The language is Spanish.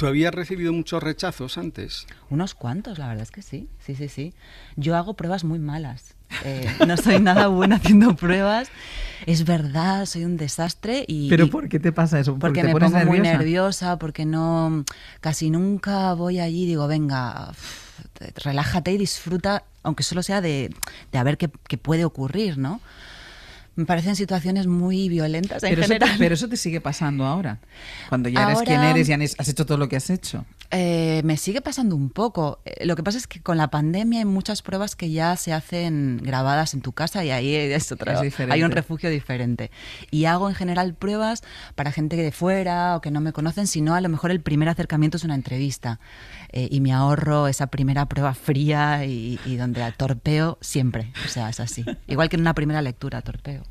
¿Tú habías recibido muchos rechazos antes? Unos cuantos, la verdad es que sí, sí, sí, sí. Yo hago pruebas muy malas. Eh, no soy nada buena haciendo pruebas. Es verdad, soy un desastre. Y, ¿Pero por qué te pasa eso? Porque, me pongo muy nerviosa, porque no, casi nunca voy allí y digo, venga, relájate y disfruta, aunque solo sea de, de a ver qué, qué puede ocurrir, ¿no? me parecen situaciones muy violentas en pero general. Eso te, pero eso te sigue pasando ahora, cuando ya eres quien eres y has hecho todo lo que has hecho. Eh, me sigue pasando un poco. Eh, lo que pasa es que con la pandemia hay muchas pruebas que ya se hacen grabadas en tu casa y ahí es otra, hay un refugio diferente. Y hago en general pruebas para gente de fuera o que no me conocen, sino a lo mejor el primer acercamiento es una entrevista. Eh, y me ahorro esa primera prueba fría y, y donde torpeo siempre. O sea, es así. Igual que en una primera lectura, torpeo.